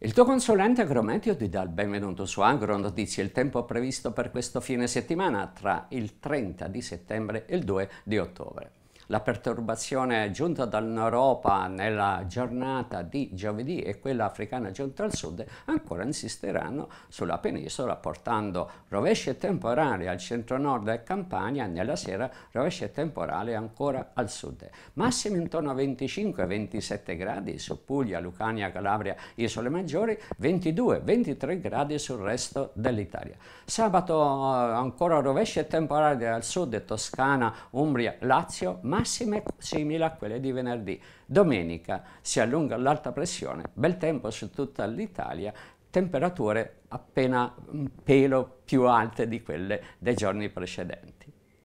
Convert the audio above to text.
Il tuo consulente Agrometeo ti dà il benvenuto su Agro Notizie, il tempo previsto per questo fine settimana tra il 30 di settembre e il 2 di ottobre. La perturbazione giunta dall'Europa nella giornata di giovedì e quella africana giunta al sud ancora insisteranno sulla penisola portando rovesci temporali al centro-nord e Campania nella sera rovesci temporali ancora al sud. Massimi intorno a 25-27 gradi su Puglia, Lucania, Calabria, Isole Maggiori, 22-23 gradi sul resto dell'Italia. Sabato eh, ancora rovesci temporali al sud, Toscana, Umbria, Lazio, ma massime simili a quelle di venerdì. Domenica si allunga l'alta pressione, bel tempo su tutta l'Italia, temperature appena un pelo più alte di quelle dei giorni precedenti.